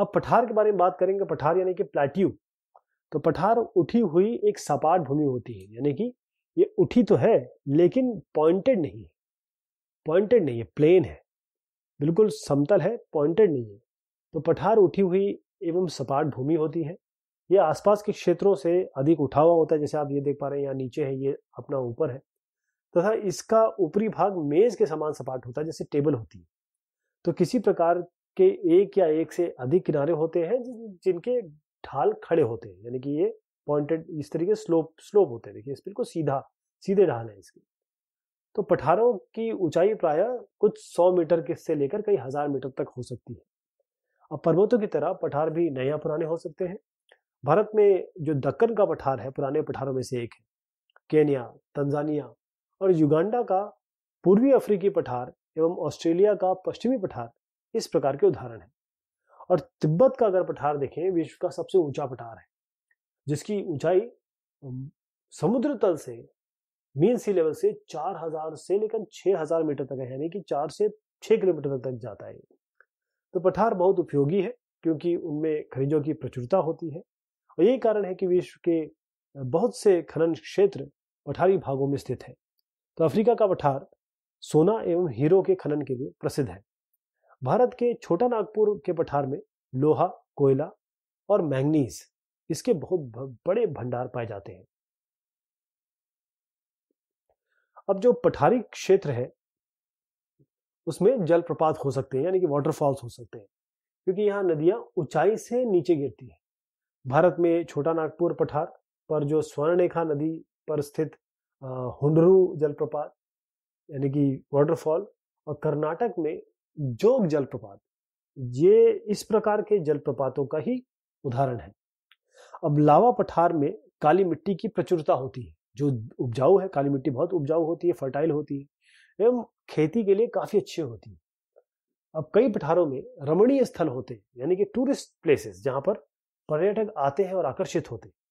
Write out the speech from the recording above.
अब पठार के बारे में बात करेंगे पठार यानी कि प्लेट्यू तो पठार उठी हुई एक सपाट भूमि होती है यानी कि ये उठी तो है लेकिन पॉइंटेड नहीं है पॉइंटेड नहीं है प्लेन है बिल्कुल समतल है पॉइंटेड नहीं है तो पठार उठी हुई एवं सपाट भूमि होती है ये आसपास के क्षेत्रों से अधिक उठा हुआ होता है जैसे आप ये देख पा रहे हैं यहाँ नीचे है ये अपना ऊपर है तथा तो इसका ऊपरी भाग मेज के समान सपाट होता है जैसे टेबल होती है तो किसी प्रकार के एक या एक से अधिक किनारे होते हैं जिनके ढाल खड़े होते हैं यानी कि ये पॉइंटेड इस तरीके स्लोप स्लोप होते हैं देखिए इस बिल्कुल सीधा सीधे ढाल है इसके तो पठारों की ऊंचाई प्राय कुछ सौ मीटर के से लेकर कई हजार मीटर तक हो सकती है अब पर्वतों की तरह पठार भी नए या पुराने हो सकते हैं भारत में जो दक्कन का पठार है पुराने पठारों में से एक है केनिया तंजानिया और युगांडा का पूर्वी अफ्रीकी पठार एवं ऑस्ट्रेलिया का पश्चिमी पठार इस प्रकार के उदाहरण है और तिब्बत का अगर पठार देखें विश्व का सबसे ऊंचा पठार है जिसकी ऊंचाई समुद्र तल से मीन सी लेवल से 4000 से लेकर 6000 मीटर तक है यानी कि 4 से 6 किलोमीटर तक जाता है तो पठार बहुत उपयोगी है क्योंकि उनमें खनिजों की प्रचुरता होती है और यही कारण है कि विश्व के बहुत से खनन क्षेत्र पठारी भागों में स्थित है तो अफ्रीका का पठार सोना एवं हीरो के खनन के लिए प्रसिद्ध है भारत के छोटा नागपुर के पठार में लोहा कोयला और मैंगनीज इसके बहुत बड़े भंडार पाए जाते हैं अब जो पठारी क्षेत्र है उसमें जलप्रपात हो सकते हैं यानी कि वाटरफॉल्स हो सकते हैं क्योंकि यहाँ नदियाँ ऊंचाई से नीचे गिरती हैं भारत में छोटा नागपुर पठार पर जो स्वर्णरेखा नदी पर स्थित हुडरू जलप्रपात यानी कि वाटरफॉल और कर्नाटक में जोग जलप्रपात ये इस प्रकार के जलप्रपातों का ही उदाहरण है अब लावा पठार में काली मिट्टी की प्रचुरता होती है जो उपजाऊ है काली मिट्टी बहुत उपजाऊ होती है फर्टाइल होती है एवं खेती के लिए काफी अच्छी होती है अब कई पठारों में रमणीय स्थल होते हैं यानी कि टूरिस्ट प्लेसेस जहां पर पर्यटक आते हैं और आकर्षित होते हैं